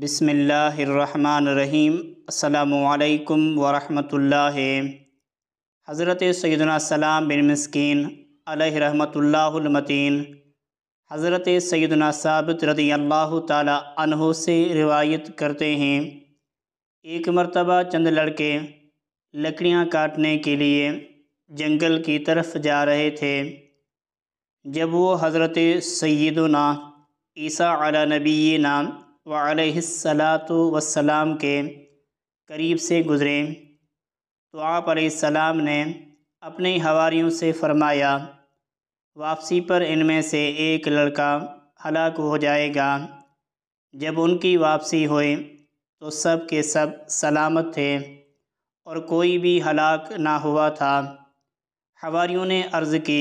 बिसमीम् अल्लाम वरहमल हज़रत सैदना सलाम बिन मस्किन रहमतुल्लामतिन हज़रत सैदना साबित रदी अल्लाह तहों से रिवायत करते हैं एक मरतबा चंद लड़के लकड़ियाँ काटने के लिए जंगल की तरफ जा रहे थे जब वो हज़रत सैदना ईसा अला नबी नाम वसलाम के करीब से गुज़रे तो आप सलाम ने अपने हवारियों से फरमाया वापसी पर इनमें से एक लड़का हलाक हो जाएगा जब उनकी वापसी हुई तो सब के सब सलामत थे और कोई भी हलाक ना हुआ था हवारियों ने अर्ज़ की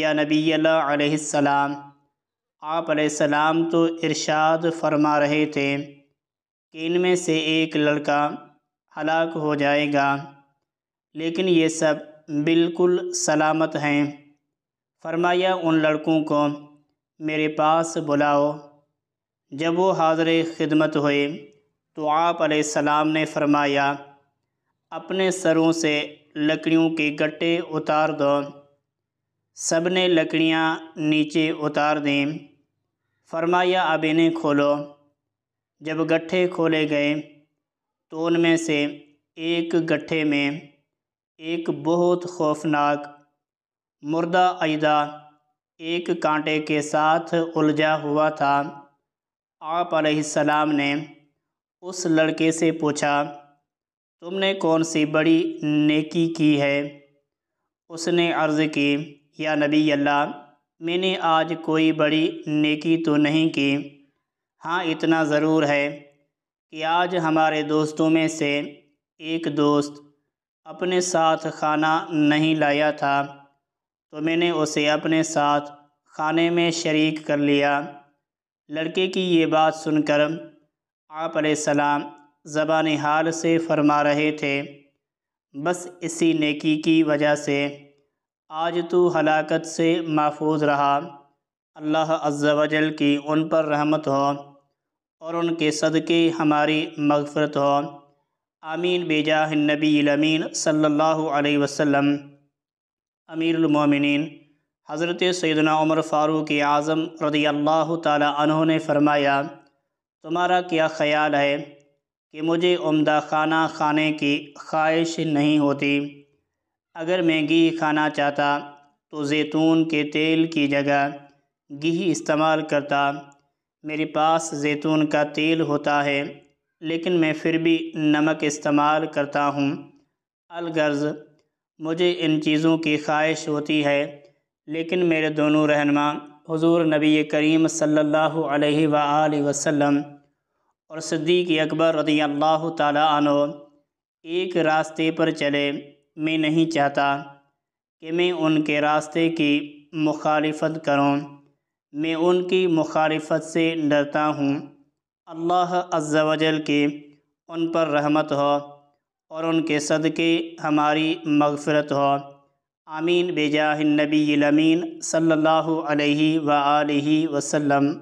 या नबी अलैहिस्सलाम आप सलाम तो इरशाद फरमा रहे थे कि इनमें से एक लड़का हलाक हो जाएगा लेकिन ये सब बिल्कुल सलामत हैं फरमाया उन लड़कों को मेरे पास बुलाओ जब वो हाजिर खिदमत हुए तो आप सलाम ने फरमाया अपने सरों से लकड़ियों के गट्टे उतार दो सब ने लकड़ियाँ नीचे उतार दें फरमाया अब इन्हें खोलो जब गट्ठे खोले गए तो उनमें से एक गट्ठे में एक बहुत खौफनाक मुर्दा अदा एक कांटे के साथ उलझा हुआ था आप सलाम ने उस लड़के से पूछा तुमने कौन सी बड़ी नेकी की है उसने अर्ज़ की या नबी अल्लाह मैंने आज कोई बड़ी नेकी तो नहीं की हाँ इतना ज़रूर है कि आज हमारे दोस्तों में से एक दोस्त अपने साथ खाना नहीं लाया था तो मैंने उसे अपने साथ खाने में शरीक कर लिया लड़के की ये बात सुनकर आप सलाम ज़बान हाल से फरमा रहे थे बस इसी नेकी की वजह से आज तो हलाकत से महफूज रहा अल्लाह अज्जावजल की उन पर रहमत हो और उनके सदक़े हमारी मगफरत हो आमीन बेजाह नबीमीन सल्ला वसम अमीरमिन हज़रत सैदना उमर फ़ारूक आज़म रदी अल्लाह तह ने फरमाया तुम्हारा क्या ख्याल है कि मुझे उम्दा खाना खाने की ख्वाहिश नहीं होती अगर मैं घी खाना चाहता तो जैतून के तेल की जगह घी इस्तेमाल करता मेरे पास जैतून का तेल होता है लेकिन मैं फिर भी नमक इस्तेमाल करता हूँ अलगर्ज मुझे इन चीज़ों की ख्वाहिश होती है लेकिन मेरे दोनों रहनमा हुजूर नबी करीम सल्लल्लाहु अलैहि व वसल्लम और सिद्दीक़ अकबर रदी अल्लाह ताला एक रास्ते पर चले मैं नहीं चाहता कि मैं उनके रास्ते की मुखालफत करूँ मैं उनकी मुखालफत से डरता हूँ अल्लाह अज्जावजल के उन पर रहमत हो और उनके सदक़े हमारी मगफरत हो आमीन बेजाहिन नबी लमीन सल्लल्लाहु अलैहि व आलिहि वसल्लम